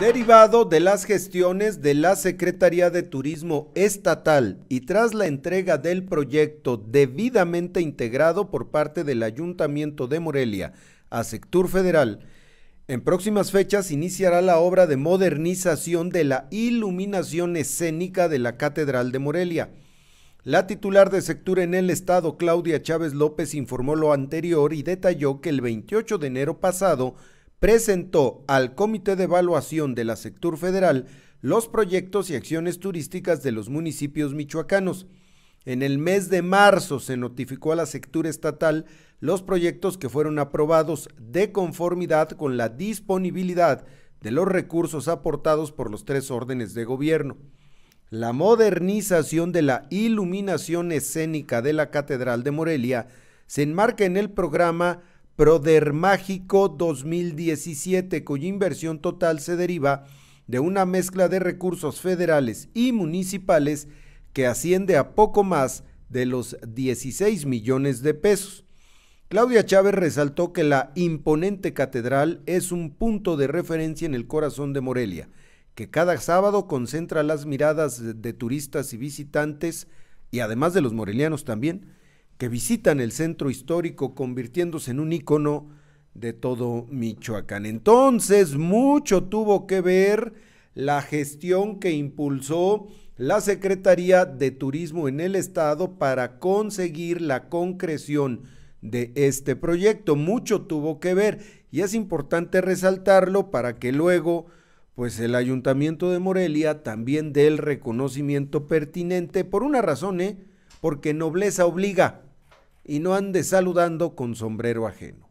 Derivado de las gestiones de la Secretaría de Turismo Estatal y tras la entrega del proyecto debidamente integrado por parte del Ayuntamiento de Morelia a Sector Federal, en próximas fechas iniciará la obra de modernización de la iluminación escénica de la Catedral de Morelia. La titular de Sector en el Estado, Claudia Chávez López, informó lo anterior y detalló que el 28 de enero pasado, presentó al Comité de Evaluación de la Sector Federal los proyectos y acciones turísticas de los municipios michoacanos. En el mes de marzo se notificó a la sector estatal los proyectos que fueron aprobados de conformidad con la disponibilidad de los recursos aportados por los tres órdenes de gobierno. La modernización de la iluminación escénica de la Catedral de Morelia se enmarca en el programa Prodermágico 2017, cuya inversión total se deriva de una mezcla de recursos federales y municipales que asciende a poco más de los 16 millones de pesos. Claudia Chávez resaltó que la imponente catedral es un punto de referencia en el corazón de Morelia, que cada sábado concentra las miradas de turistas y visitantes, y además de los morelianos también, que visitan el centro histórico convirtiéndose en un ícono de todo Michoacán. Entonces, mucho tuvo que ver la gestión que impulsó la Secretaría de Turismo en el Estado para conseguir la concreción de este proyecto. Mucho tuvo que ver y es importante resaltarlo para que luego pues el Ayuntamiento de Morelia también dé el reconocimiento pertinente por una razón, ¿eh? porque nobleza obliga y no ande saludando con sombrero ajeno.